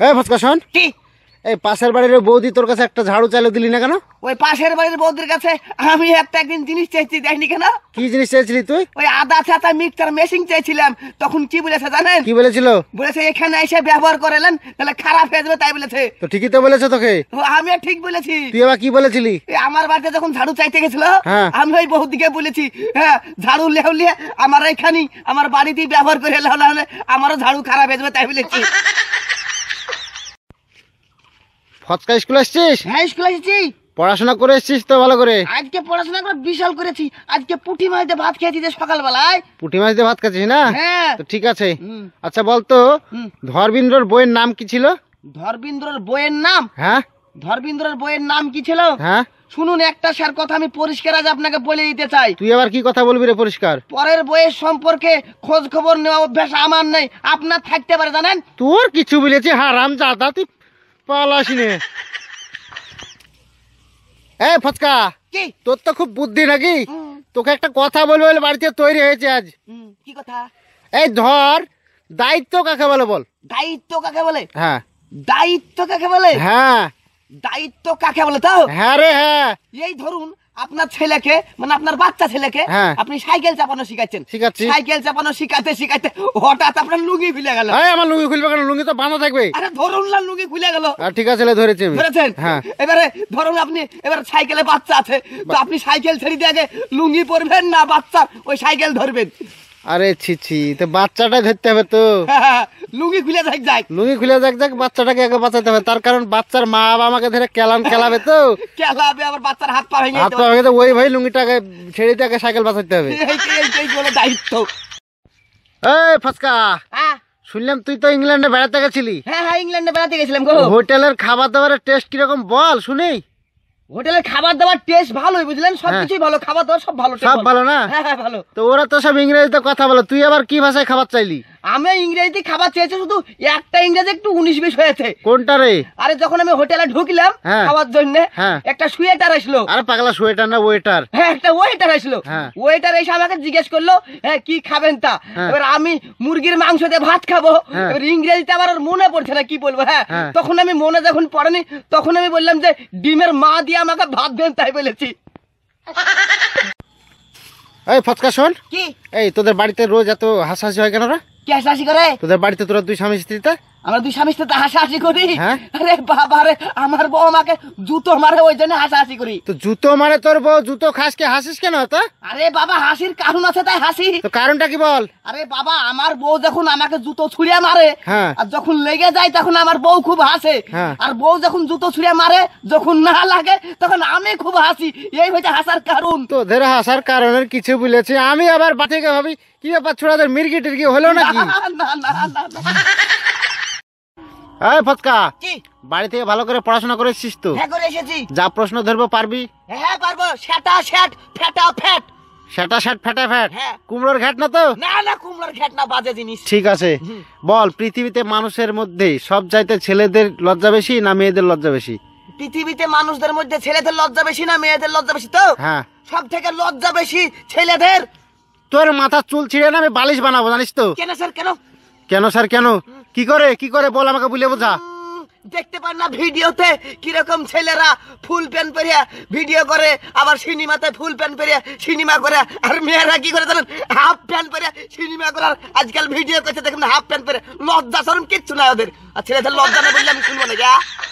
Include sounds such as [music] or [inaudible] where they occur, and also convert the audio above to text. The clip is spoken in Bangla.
ঝাড়ু খারাপ ঠিকই তো তোকে আমিও ঠিক বলেছি তুই আবার কি বলেছিলি আমার বাড়িতে যখন ঝাড়ু চাইতে গেছিল হ্যাঁ। আমি ওই বৌদিকে বলেছি হ্যাঁ ঝাড়ু লেহলিয়ে আমার এখানে আমার বাড়িতেই ব্যবহার করে আমারও ঝাড়ু খারাপ হয়ে যাবে তাই বলেছি ফচকা স্কুল আসছিস হ্যাঁ স্কুল আসছি পড়াশোনা করে এসছিস তো ভালো করে আজকে পড়াশোনা করে বিশাল করেছি আজকে পুঁটি মাছ দিয়ে ভাত খেয়েছি সকালবেলায় পুঁটি মাছ দিয়ে ভাত খাচ্ছিস না হ্যাঁ। তো ঠিক আছে আচ্ছা বলতো ধর্বিন্দ্রর বইয়ের নাম কি ছিল ধর্বিন্দ্রর বইয়ের নাম হ্যাঁ ধর্বিন্দ্রর বইয়ের নাম কি ছিল হ্যাঁ শুনুন একটা স্যার কথা আমি পরিষ্কার আজ আপনাকে বলে দিতে চাই তুই আবার কি কথা বলবি রে পরিষ্কার পরের বইয়ের সম্পর্কে খোঁজ খবর নেওয়া অভ্যাস আমার নেই আপনার থাকতে পারে জানেন তোর কিছু বলেছি হারাম জাদা তুই পালাস নে ফচকা কি তোর তো খুব বুদ্ধি নাকি তোকে একটা কথা বলবো বলে বাড়িতে তৈরি হয়েছে আজ কি কথা এই ধর দায়িত্ব কাকে বলে বল দায়িত্ব কাকে বলে হ্যাঁ দায়িত্ব কাকে বলে হ্যাঁ দায়িত্ব কাকে বলে তো হ্যাঁ রে হ্যাঁ এই ধরুন আপনার ছেলেকে মানে আপনার বাচ্চা ছেলেকে হ্যাঁ। আপনি সাইকেল চাপানো শিখাচ্ছেন সাইকেল চাপানো শিখাতে শিখাতে হঠাৎ আপনার লুঙ্গি খুলে গেল আমার লুঙ্গি খুলবে কেন লুঙ্গি তো বানা থাকবে আরে ধরুন না লুঙ্গি খুলে গেল ঠিক আছে ধরেছি আমি ধরেছেন হ্যাঁ। এবারে ধরুন আপনি এবার সাইকেলে বাচ্চা আছে তো আপনি সাইকেল ছেড়ে দিয়ে আগে লুঙ্গি পরবেন না বাচ্চা ওই সাইকেল ধরবেন আরে তো বাচ্চাটা ধরতে হবে তো [laughs] লুঙ্গি খুলে যাক যাক লুঙ্গি খুলে যাক যাক বাচ্চাটাকে আগে বাঁচাতে হবে তার কারণ বাচ্চার মা বাবা আমাকে ধরে কেলান তো [laughs] আবার বাচ্চার হাত পা ভেঙে হাত পা ভেঙে ওই ভাই লুঙ্গিটাকে ছেড়ে দিয়ে সাইকেল বাঁচাতে হবে [laughs] দায়িত্ব এই হ্যাঁ। শুনলাম তুই তো ইংল্যান্ডে বেড়াতে গেছিলি হ্যাঁ হ্যাঁ ইংল্যান্ডে বেড়াতে গেছিলাম হোটেলের খাবার দাবারের টেস্ট কিরকম বল শুনি হোটেলের খাবার দাবার টেস্ট ভালোই বুঝলেন হ্যাঁ। সবকিছুই ভালো খাবার দাবার সব ভালো সব ভালো না হ্যাঁ, হ্যাঁ ভালো তো ওরা তো সব ইংরেজিতে কথা বলে তুই আবার কি ভাষায় খাবার চাইলি আমি ইংরেজিতে খাবার চেয়েছি শুধু একটা ইংরেজি একটু উনিশ বিশ হয়েছে কোনটা রে আরে যখন আমি হোটেলে ঢুকলাম হ্যাঁ। খাওয়ার জন্য হ্যাঁ। একটা সুয়েটার আসলো আরে পাগলা সুয়েটার না ওয়েটার হ্যাঁ একটা ওয়েটার আসলো হ্যাঁ। ওয়েটার এসে আমাকে জিজ্ঞেস করলো হ্যাঁ কি খাবেন তা এবার আমি মুরগির মাংস দিয়ে ভাত খাবো এবার ইংরেজিতে আমার মনে পড়ছে না কি বলবো হ্যাঁ তখন আমি মনে যখন পড়েনি তখন আমি বললাম যে ডিমের মা দিয়ে আমাকে ভাত দেন তাই বলেছি এই ফচকা শোন কি এই তোদের বাড়িতে রোজ এত হাসাহাসি হয় কেন রা কে হাসাহাসি করে তোদের বাড়িতে তোরা দুই স্বামী স্ত্রী তা আমরা দুই স্বামী সাথে হাসাহাসি করি হ্যাঁ? আরে বাবা রে আমার বউ আমাকে জুতো মারে ওই জন্য হাসাহাসি করি তো জুতো মারে তোর বউ জুতো খাস কে হাসিস কেন তো আরে বাবা হাসির কারণ আছে তাই হাসি তো কারণটা কি বল আরে বাবা আমার বউ যখন আমাকে জুতো ছুঁড়িয়া মারে হ্যাঁ। আর যখন লেগে যায় তখন আমার বউ খুব হাসে হ্যাঁ। আর বউ যখন জুতো ছুঁড়িয়া মারে যখন না লাগে তখন আমি খুব হাসি এই হচ্ছে হাসার কারণ তো ধরে হাসার কারণের কিছু বলেছি আমি আবার বাটিকে ভাবি কি ব্যাপার ছোড়াদের মির্গি টির্গি হলো নাকি না না না না এই ফটকা বাড়ি থেকে ভালো করে পড়াশোনা তো হ্যাঁ, যা প্রশ্ন ধরবো পারবি হ্যাঁ, হ্যাঁ পারবো সেটা সেট ফেটা সেটা সেট ফেটা হ্যাঁ। কুমড়োর না তো না না কুমড়োর না বাজে জিনিস ঠিক আছে বল পৃথিবীতে মানুষের মধ্যে সব চাইতে ছেলেদের লজ্জা বেশি না মেয়েদের লজ্জা বেশি পৃথিবীতে মানুষদের মধ্যে ছেলেদের লজ্জা বেশি না মেয়েদের লজ্জা বেশি তো হ্যাঁ সব থেকে লজ্জা বেশি ছেলেদের তোর মাথা চুল ছিঁড়ে না আমি বালিশ বানাবো জানিস তো কেন স্যার কেন কেন স্যার কেন কি করে কি করে বল আমাকে বলে বোঝা দেখতে পার না ভিডিওতে কিরকম ছেলেরা ফুল প্যান্ট পরে ভিডিও করে আবার সিনেমাতে ফুল প্যান্ট পরে সিনেমা করে আর মেয়েরা কি করে জানেন হাফ প্যান্ট পরে সিনেমা করার আজকাল ভিডিও করছে দেখুন হাফ প্যান্ট পরে লজ্জা সরম কিচ্ছু না ওদের আর ছেলেদের লজ্জা না বললে আমি শুনবো না